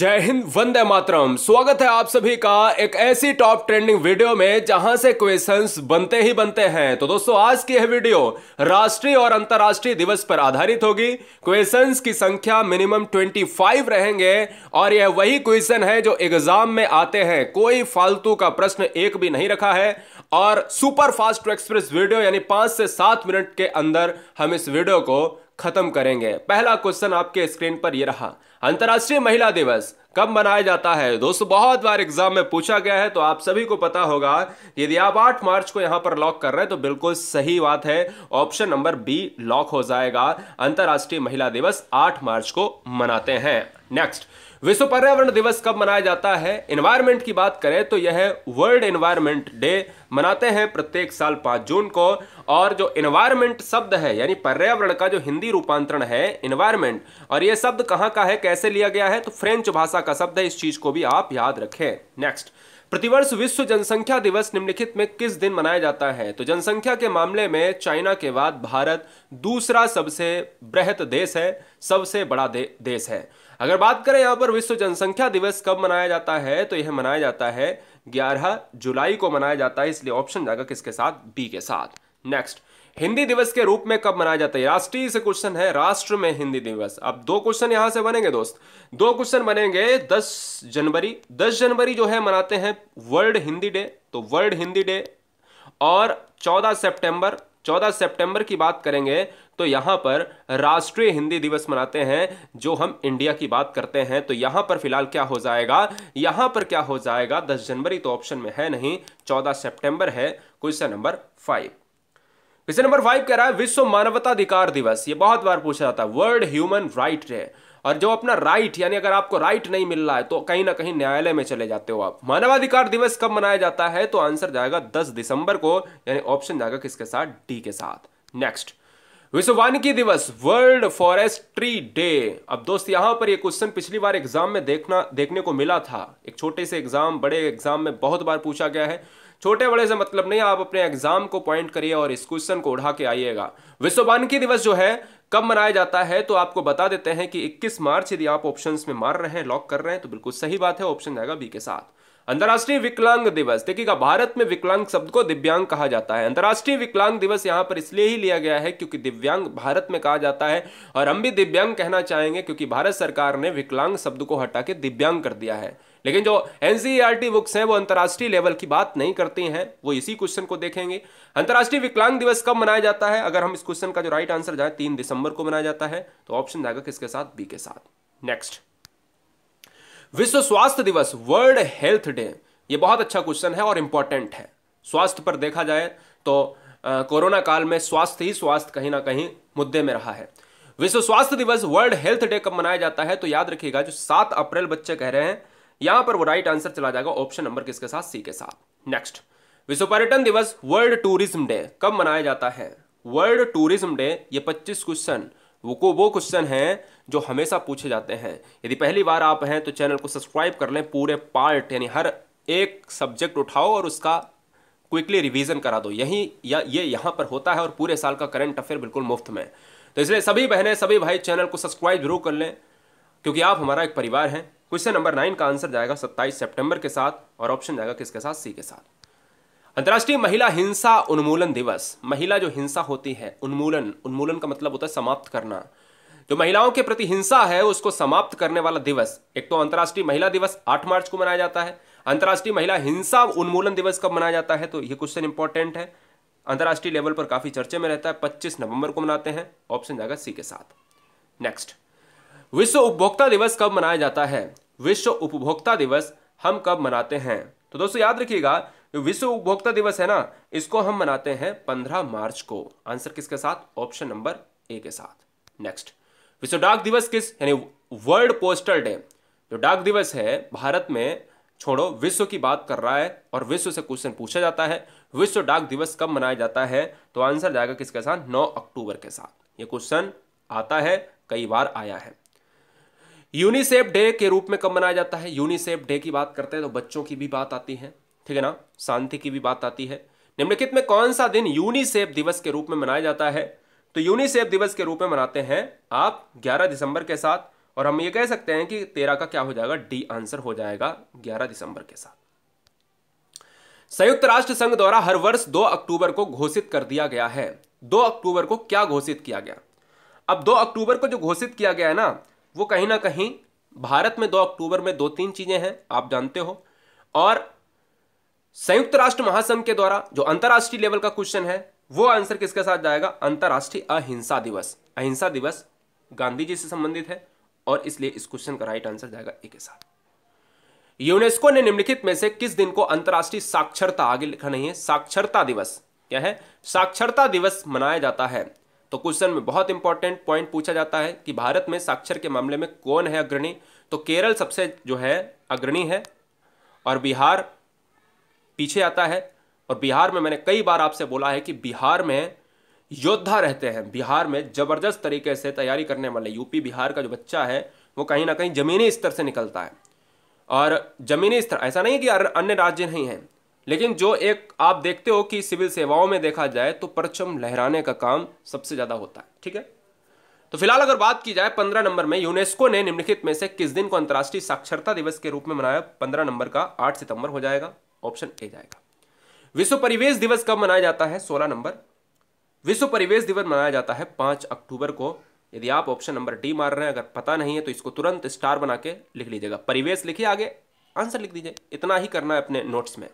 जय हिंद वंदे मातरम स्वागत है आप सभी का एक ऐसी टॉप ट्रेंडिंग वीडियो में जहां से क्वेश्चंस बनते ही बनते हैं तो दोस्तों आज की यह वीडियो राष्ट्रीय और अंतर्राष्ट्रीय दिवस पर आधारित होगी क्वेश्चंस की संख्या मिनिमम 25 रहेंगे और यह वही क्वेश्चन है जो एग्जाम में आते हैं कोई फालतू का प्रश्न एक भी नहीं रखा है और सुपर फास्ट एक्सप्रेस वीडियो यानी पांच से सात मिनट के अंदर हम इस वीडियो को खत्म करेंगे पहला क्वेश्चन आपके स्क्रीन पर यह रहा अंतर्राष्ट्रीय महिला दिवस कब मनाया जाता है दोस्तों बहुत बार एग्जाम में पूछा गया है तो आप सभी को पता होगा यदि आप 8 मार्च को यहां पर लॉक कर रहे हैं तो बिल्कुल सही बात है ऑप्शन नंबर बी लॉक हो जाएगा अंतर्राष्ट्रीय महिला दिवस 8 मार्च को मनाते हैं नेक्स्ट विश्व पर्यावरण दिवस कब मनाया जाता है इन्वायरमेंट की बात करें तो यह वर्ल्ड इन्वायरमेंट डे मनाते हैं प्रत्येक साल पाँच जून को और जो इन्वायरमेंट शब्द है यानी पर्यावरण का जो हिंदी रूपांतरण है इन्वायरमेंट और यह शब्द कहाँ का है कैसे लिया गया है तो फ्रेंच भाषा का शब्द है इस चीज़ को भी आप याद रखें नेक्स्ट प्रतिवर्ष विश्व जनसंख्या दिवस निम्नलिखित में किस दिन मनाया जाता है तो जनसंख्या के मामले में चाइना के बाद भारत दूसरा सबसे बृहत देश है सबसे बड़ा दे, देश है अगर बात करें यहाँ पर विश्व जनसंख्या दिवस कब मनाया जाता है तो यह मनाया जाता है 11 जुलाई को मनाया जाता है इसलिए ऑप्शन जाएगा किसके साथ बी के साथ नेक्स्ट हिंदी दिवस के रूप में कब मनाया जाता है राष्ट्रीय से क्वेश्चन है राष्ट्र में हिंदी दिवस अब दो क्वेश्चन यहां से बनेंगे दोस्त दो क्वेश्चन बनेंगे 10 जनवरी 10 जनवरी जो है मनाते हैं वर्ल्ड हिंदी डे तो वर्ल्ड हिंदी डे और 14 सितंबर 14 सितंबर की बात करेंगे तो यहां पर राष्ट्रीय हिंदी दिवस मनाते हैं जो हम इंडिया की बात करते हैं तो यहां पर फिलहाल क्या हो जाएगा यहां पर क्या हो जाएगा 10 जनवरी तो ऑप्शन में है नहीं 14 सितंबर है question number five question number five कह रहा है विश्व मानवताधिकार दिवस ये बहुत बार पूछा जाता है वर्ल्ड ह्यूमन राइट डे और जो अपना राइट यानी अगर आपको राइट नहीं मिल रहा है तो कहीं ना कहीं न्यायालय में चले जाते हो आप मानवाधिकार दिवस कब मनाया जाता है तो आंसर जाएगा दस दिसंबर को यानी ऑप्शन जाएगा किसके साथ डी के साथ नेक्स्ट विश्व वानिकी दिवस वर्ल्ड फॉरेस्ट ट्री डे अब दोस्त यहां पर ये क्वेश्चन पिछली बार एग्जाम में देखना देखने को मिला था एक छोटे से एग्जाम बड़े एग्जाम में बहुत बार पूछा गया है छोटे बड़े से मतलब नहीं आप अपने एग्जाम को पॉइंट करिए और इस क्वेश्चन को उठा के आइएगा विश्व वानिकी दिवस जो है कब मनाया जाता है तो आपको बता देते हैं कि 21 मार्च यदि आप ऑप्शंस में मार रहे हैं लॉक कर रहे हैं तो बिल्कुल सही बात है ऑप्शन जाएगा बी के साथ अंतर्राष्ट्रीय विकलांग दिवस देखिएगा भारत में विकलांग शब्द को दिव्यांग कहा जाता है अंतर्राष्ट्रीय विकलांग दिवस यहाँ पर इसलिए ही लिया गया है क्योंकि दिव्यांग भारत में कहा जाता है और हम भी दिव्यांग कहना चाहेंगे क्योंकि भारत सरकार ने विकलांग शब्द को हटा के दिव्यांग कर दिया है लेकिन जो एनसीईआरटी बुक्स हैं वो अंतर्राष्ट्रीय लेवल की बात नहीं करती हैं वो इसी क्वेश्चन को देखेंगे अंतर्राष्ट्रीय विकलांग दिवस कब मनाया जाता है अगर हम इस क्वेश्चन का जो राइट आंसर जाए तीन दिसंबर को मनाया जाता है तो ऑप्शन जाएगा किसके साथ बी के साथ नेक्स्ट विश्व स्वास्थ्य दिवस वर्ल्ड हेल्थ डे ये बहुत अच्छा क्वेश्चन है और इम्पॉर्टेंट है स्वास्थ्य पर देखा जाए तो आ, कोरोना काल में स्वास्थ्य ही स्वास्थ्य कहीं ना कहीं मुद्दे में रहा है विश्व स्वास्थ्य दिवस वर्ल्ड हेल्थ डे कब मनाया जाता है तो याद रखिएगा जो सात अप्रैल बच्चे कह रहे हैं यहां पर वो राइट आंसर चला जाएगा ऑप्शन नंबर किसके साथ सी के साथ नेक्स्ट विश्व पर्यटन दिवस वर्ल्ड टूरिज्म डे कब मनाया जाता है वर्ल्ड टूरिज्म डे ये 25 क्वेश्चन वो को वो क्वेश्चन हैं जो हमेशा पूछे जाते हैं यदि पहली बार आप हैं तो चैनल को सब्सक्राइब कर लें पूरे पार्ट यानी हर एक सब्जेक्ट उठाओ और उसका क्विकली रिवीजन करा दो यही या ये यहाँ पर होता है और पूरे साल का करंट अफेयर बिल्कुल मुफ्त में तो इसलिए सभी बहनें सभी भाई चैनल को सब्सक्राइब जरूर कर लें क्योंकि आप हमारा एक परिवार हैं क्वेश्चन नंबर नाइन का आंसर जाएगा सत्ताईस सेप्टेम्बर के साथ और ऑप्शन जाएगा किसके साथ सी के साथ अंतर्राष्ट्रीय महिला हिंसा उन्मूलन दिवस महिला जो हिंसा होती है उन्मूलन उन्मूलन का मतलब होता है समाप्त करना जो महिलाओं के प्रति हिंसा है उसको समाप्त करने वाला दिवस एक तो अंतर्राष्ट्रीय महिला दिवस 8 मार्च को मनाया जाता है अंतर्राष्ट्रीय महिला हिंसा उन्मूलन दिवस कब मनाया जाता है तो यह क्वेश्चन इंपॉर्टेंट है अंतर्राष्ट्रीय लेवल पर काफी चर्चे में रहता है पच्चीस नवंबर को मनाते हैं ऑप्शन जाएगा सी के साथ नेक्स्ट विश्व उपभोक्ता दिवस कब मनाया जाता है विश्व उपभोक्ता दिवस हम कब मनाते हैं तो दोस्तों याद रखिएगा विश्व उपभोक्ता दिवस है ना इसको हम मनाते हैं पंद्रह मार्च को आंसर किसके साथ ऑप्शन नंबर ए के साथ नेक्स्ट विश्व डाक दिवस किस यानी वर्ल्ड पोस्टल डे जो डाक दिवस है भारत में छोड़ो विश्व की बात कर रहा है और विश्व से क्वेश्चन पूछा जाता है विश्व डाक दिवस कब मनाया जाता है तो आंसर जाएगा किसके साथ 9 अक्टूबर के साथ ये क्वेश्चन आता है कई बार आया है यूनिसेफ डे के रूप में कब मनाया जाता है यूनिसेफ डे की बात करते हैं तो बच्चों की भी बात आती है ठीक है ना शांति की भी बात आती है निम्नलिखित में कौन सा दिन यूनिसेफ दिवस के रूप में मनाया जाता है तो यूनिसेफ दिवस के रूप में मनाते हैं आप 11 दिसंबर के साथ और हम ये कह सकते हैं कि तेरह का क्या हो जाएगा डी आंसर हो जाएगा 11 दिसंबर के साथ संयुक्त राष्ट्र संघ द्वारा हर वर्ष 2 अक्टूबर को घोषित कर दिया गया है 2 अक्टूबर को क्या घोषित किया गया अब 2 अक्टूबर को जो घोषित किया गया है ना वो कहीं ना कहीं भारत में दो अक्टूबर में दो तीन चीजें हैं आप जानते हो और संयुक्त राष्ट्र महासंघ के द्वारा जो अंतर्राष्ट्रीय लेवल का क्वेश्चन है वो आंसर किसके साथ जाएगा अंतर्राष्ट्रीय अहिंसा दिवस अहिंसा दिवस गांधी जी से संबंधित है और इसलिए इस क्वेश्चन का राइट आंसर जाएगा एक के साथ यूनेस्को ने निम्नलिखित में से किस दिन को अंतर्राष्ट्रीय साक्षरता आगे लिखा नहीं है साक्षरता दिवस क्या है साक्षरता दिवस मनाया जाता है तो क्वेश्चन में बहुत इंपॉर्टेंट पॉइंट पूछा जाता है कि भारत में साक्षर के मामले में कौन है अग्रणी तो केरल सबसे जो है अग्रणी है और बिहार पीछे आता है और बिहार में मैंने कई बार आपसे बोला है कि बिहार में योद्धा रहते हैं बिहार में ज़बरदस्त तरीके से तैयारी करने वाले यूपी बिहार का जो बच्चा है वो कहीं ना कहीं ज़मीनी स्तर से निकलता है और ज़मीनी स्तर ऐसा नहीं कि अन्य राज्य नहीं हैं लेकिन जो एक आप देखते हो कि सिविल सेवाओं में देखा जाए तो परचम लहराने का काम सबसे ज़्यादा होता है ठीक है तो फिलहाल अगर बात की जाए पंद्रह नंबर में यूनेस्को ने निम्नलिखित में से किस दिन को अंतर्राष्ट्रीय साक्षरता दिवस के रूप में मनाया पंद्रह नंबर का आठ सितंबर हो जाएगा ऑप्शन ए जाएगा विश्व परिवेश दिवस कब मनाया जाता है सोलह नंबर विश्व परिवेश दिवस मनाया जाता है पांच अक्टूबर को यदि आप ऑप्शन नंबर डी मार रहे हैं अगर पता नहीं है तो इसको तुरंत स्टार बना के लिख लीजिएगा परिवेश लिखिए आगे आंसर लिख दीजिए इतना ही करना है अपने नोट्स में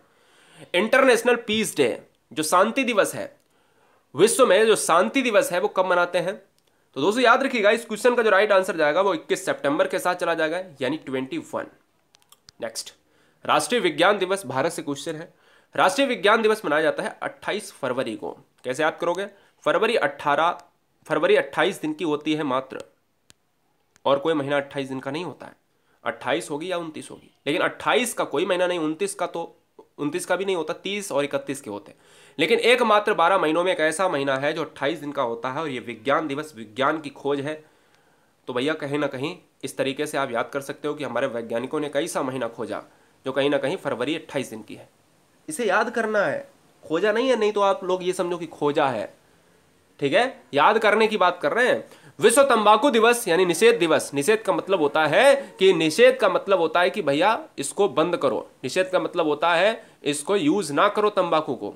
इंटरनेशनल पीस डे जो शांति दिवस है विश्व में जो शांति दिवस है वो कब मनाते हैं तो दोस्तों याद रखिएगा इस क्वेश्चन का जो राइट आंसर जाएगा वो 21 सितंबर के साथ चला जाएगा यानी 21 नेक्स्ट राष्ट्रीय विज्ञान दिवस भारत से क्वेश्चन है राष्ट्रीय विज्ञान दिवस मनाया जाता है 28 फरवरी को कैसे याद करोगे फरवरी 18 फरवरी 28 दिन की होती है मात्र और कोई महीना 28 दिन का नहीं होता है 28 होगी या 29 होगी लेकिन 28 का कोई महीना नहीं 29 का तो 29 का भी नहीं होता 30 और 31 के होते लेकिन एकमात्र 12 महीनों में एक ऐसा महीना है जो 28 दिन का होता है और ये विज्ञान दिवस विज्ञान की खोज है तो भैया कहीं ना कहीं इस तरीके से आप याद कर सकते हो कि हमारे वैज्ञानिकों ने कैसा महीना खोजा जो कहीं ना कहीं फरवरी अट्ठाईस दिन की है इसे याद करना है खोजा नहीं है नहीं तो आप लोग ये समझो कि खोजा है ठीक है याद करने की बात कर रहे हैं विश्व तंबाकू दिवस यानी निषेध दिवस निषेध का मतलब होता है कि निषेध का मतलब होता है कि भैया इसको बंद करो निषेध का मतलब होता है इसको यूज ना करो तंबाकू को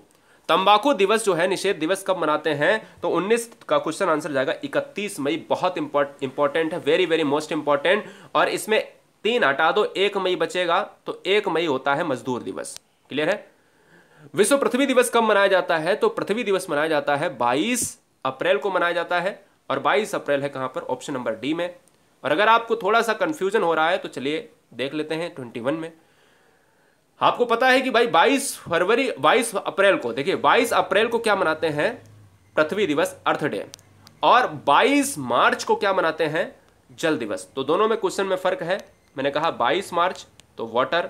तंबाकू दिवस जो है निषेध दिवस कब मनाते हैं तो 19 का क्वेश्चन आंसर जाएगा 31 मई बहुत इंपॉर्टेंट है वेरी वेरी मोस्ट इंपॉर्टेंट और इसमें तीन हटा दो एक मई बचेगा तो एक मई होता है मजदूर दिवस क्लियर है विश्व पृथ्वी दिवस कब मनाया जाता है तो पृथ्वी दिवस मनाया जाता है 22 अप्रैल को मनाया जाता है और 22 अप्रैल है कहां पर ऑप्शन नंबर डी में और अगर आपको थोड़ा सा कंफ्यूजन हो रहा है तो चलिए देख लेते हैं ट्वेंटी में आपको पता है कि भाई 22 फरवरी 22 अप्रैल को देखिए 22 अप्रैल को क्या मनाते हैं पृथ्वी दिवस अर्थ डे और 22 मार्च को क्या मनाते हैं जल दिवस तो दोनों में क्वेश्चन में फर्क है मैंने कहा 22 मार्च तो वाटर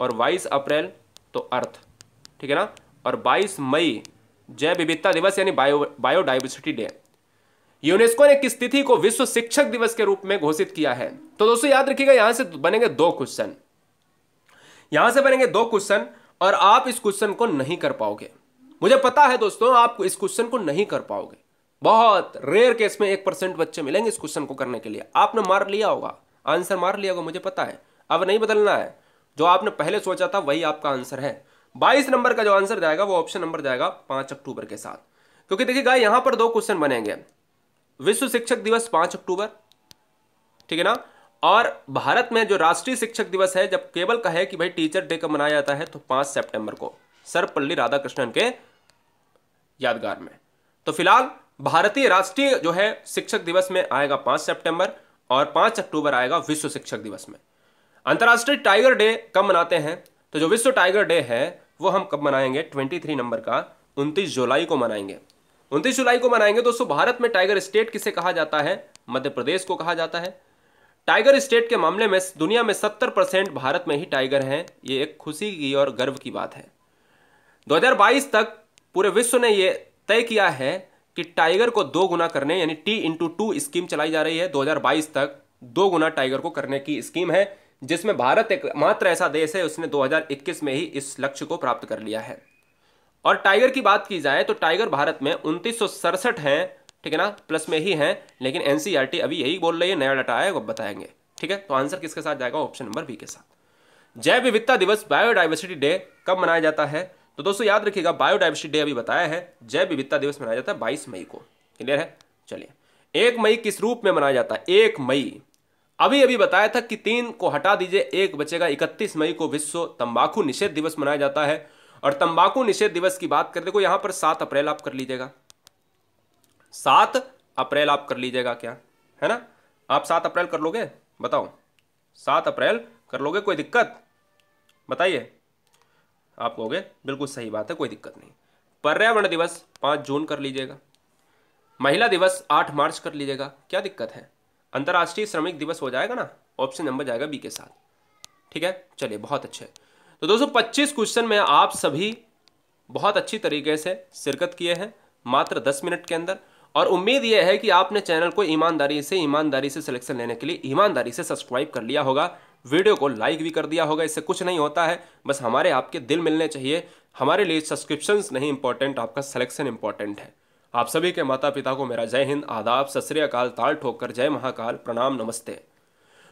और 22 अप्रैल तो अर्थ ठीक है ना और 22 मई जैव विविधता दिवस यानी बायो बायोडाइवर्सिटी डे यूनेस्को ने किस तिथि को विश्व शिक्षक दिवस के रूप में घोषित किया है तो दोस्तों याद रखिएगा यहां से बनेंगे दो क्वेश्चन यहां से बनेंगे दो क्वेश्चन और आप इस क्वेश्चन को नहीं कर पाओगे मुझे पता है दोस्तों आप इस क्वेश्चन को नहीं कर पाओगे बहुत रेयर केस में एक परसेंट बच्चे मिलेंगे इस क्वेश्चन को करने के लिए आपने मार लिया होगा आंसर मार लिया होगा मुझे पता है अब नहीं बदलना है जो आपने पहले सोचा था वही आपका आंसर है बाईस नंबर का जो आंसर जाएगा वो ऑप्शन नंबर जाएगा पांच अक्टूबर के साथ क्योंकि देखिएगा यहां पर दो क्वेश्चन बनेंगे विश्व शिक्षक दिवस पांच अक्टूबर ठीक है ना और भारत में जो राष्ट्रीय शिक्षक दिवस है जब केवल कहे कि भाई टीचर डे कब मनाया जाता है तो पांच सेप्टेंबर को सर्वपल्ली राधाकृष्णन के यादगार में तो फिलहाल भारतीय राष्ट्रीय जो है शिक्षक दिवस में आएगा पांच सेप्टेंबर और पांच अक्टूबर आएगा विश्व शिक्षक दिवस में अंतर्राष्ट्रीय टाइगर डे कब मनाते हैं तो जो विश्व टाइगर डे है वो हम कब मनाएंगे ट्वेंटी थ्री नंबर का उनतीस जुलाई को मनाएंगे उनतीस जुलाई को मनाएंगे दोस्तों भारत में टाइगर स्टेट किसे कहा जाता है मध्य प्रदेश को कहा जाता है टाइगर स्टेट के मामले में दुनिया में सत्तर परसेंट भारत में ही टाइगर हैं ये एक खुशी की और गर्व की बात है 2022 तक पूरे विश्व ने ये तय किया है कि टाइगर को दो गुना करने यानी टी इंटू टू स्कीम चलाई जा रही है 2022 तक दो गुना टाइगर को करने की स्कीम है जिसमें भारत एक मात्र ऐसा देश है उसने 2021 में ही इस लक्ष्य को प्राप्त कर लिया है और टाइगर की बात की जाए तो टाइगर भारत में उनतीस हैं ठीक है ना प्लस में ही हैं लेकिन एन e अभी यही बोल रही है नया डाटा आया वो बताएंगे ठीक है तो आंसर किसके साथ जाएगा ऑप्शन नंबर बी के साथ जैव विविधता दिवस बायोडाइवर्सिटी डे कब मनाया जाता है तो दोस्तों याद रखिएगा बायोडाइवर्सिटी डे अभी बताया है जैव विविधता दिवस मनाया जाता है बाईस मई को क्लियर है चलिए एक मई किस रूप में मनाया जाता है एक मई अभी अभी बताया था कि तीन को हटा दीजिए एक बचेगा इकतीस मई को विश्व तंबाकू निषेध दिवस मनाया जाता है और तंबाकू निषेध दिवस की बात कर देखो यहां पर सात अप्रैल आप कर लीजिएगा सात अप्रैल आप कर लीजिएगा क्या है ना आप सात अप्रैल कर लोगे बताओ सात अप्रैल कर लोगे कोई दिक्कत बताइए आप कहोगे बिल्कुल सही बात है कोई दिक्कत नहीं पर्यावरण दिवस पाँच जून कर लीजिएगा महिला दिवस आठ मार्च कर लीजिएगा क्या दिक्कत है अंतर्राष्ट्रीय श्रमिक दिवस हो जाएगा ना ऑप्शन नंबर जाएगा बी के साथ ठीक है चलिए बहुत अच्छे तो दोस्तों पच्चीस क्वेश्चन में आप सभी बहुत अच्छी तरीके से शिरकत किए हैं मात्र दस मिनट के अंदर और उम्मीद यह है कि आपने चैनल को ईमानदारी से ईमानदारी से सिलेक्शन लेने के लिए ईमानदारी से सब्सक्राइब कर लिया होगा वीडियो को लाइक भी कर दिया होगा इससे कुछ नहीं होता है बस हमारे आपके दिल मिलने चाहिए हमारे लिए सब्सक्रिप्शन नहीं इंपॉर्टेंट आपका सलेक्शन इंपॉर्टेंट है आप सभी के माता पिता को मेरा जय हिंद आदाब सत श्रीकाल ताल ठोकर जय महाकाल प्रणाम नमस्ते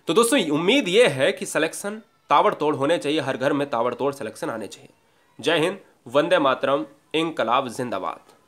तो दोस्तों उम्मीद ये है कि सलेक्शन ताबड़तोड़ होने चाहिए हर घर में ताबड़तोड़ सलेक्शन आने चाहिए जय हिंद वंदे मातरम इंकलाब जिंदाबाद